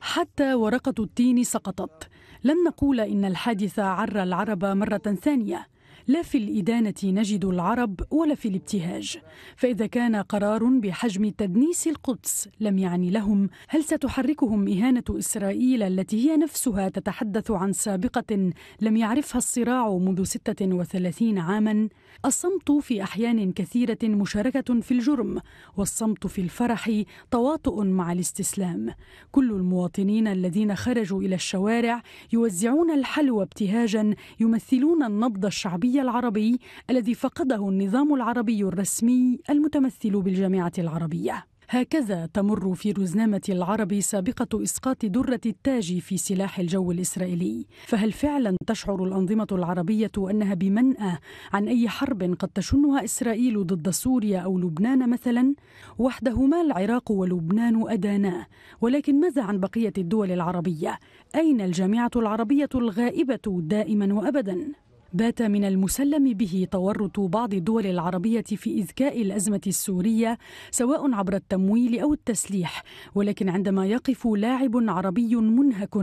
حتى ورقة التين سقطت لن نقول إن الحادث عر العرب مرة ثانية لا في الإدانة نجد العرب ولا في الابتهاج فإذا كان قرار بحجم تدنيس القدس لم يعني لهم هل ستحركهم إهانة إسرائيل التي هي نفسها تتحدث عن سابقة لم يعرفها الصراع منذ 36 عاما الصمت في أحيان كثيرة مشاركة في الجرم والصمت في الفرح تواطؤ مع الاستسلام كل المواطنين الذين خرجوا إلى الشوارع يوزعون الحلوى ابتهاجا يمثلون النبض الشعبي العربي الذي فقده النظام العربي الرسمي المتمثل بالجامعة العربية هكذا تمر في رزنامة العربي سابقة إسقاط درة التاج في سلاح الجو الإسرائيلي فهل فعلا تشعر الأنظمة العربية أنها بمنأى عن أي حرب قد تشنها إسرائيل ضد سوريا أو لبنان مثلا؟ وحدهما العراق ولبنان أدانا ولكن ماذا عن بقية الدول العربية؟ أين الجامعة العربية الغائبة دائما وأبدا؟ بات من المسلم به تورط بعض الدول العربية في إذكاء الأزمة السورية سواء عبر التمويل أو التسليح ولكن عندما يقف لاعب عربي منهك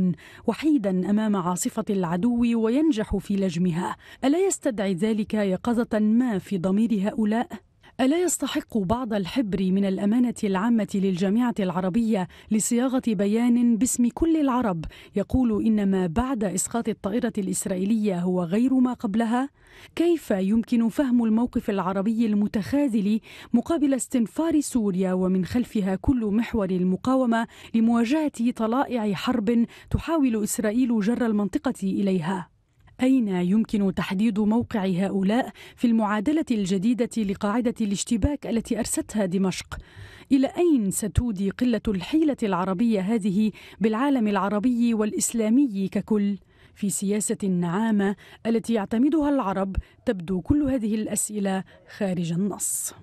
وحيدا أمام عاصفة العدو وينجح في لجمها ألا يستدعي ذلك يقظة ما في ضمير هؤلاء؟ ألا يستحق بعض الحبر من الأمانة العامة للجامعة العربية لصياغة بيان باسم كل العرب يقول إن ما بعد إسقاط الطائرة الإسرائيلية هو غير ما قبلها؟ كيف يمكن فهم الموقف العربي المتخاذل مقابل استنفار سوريا ومن خلفها كل محور المقاومة لمواجهة طلائع حرب تحاول إسرائيل جر المنطقة إليها؟ أين يمكن تحديد موقع هؤلاء في المعادلة الجديدة لقاعدة الاشتباك التي أرستها دمشق؟ إلى أين ستودي قلة الحيلة العربية هذه بالعالم العربي والإسلامي ككل؟ في سياسة عامة التي يعتمدها العرب تبدو كل هذه الأسئلة خارج النص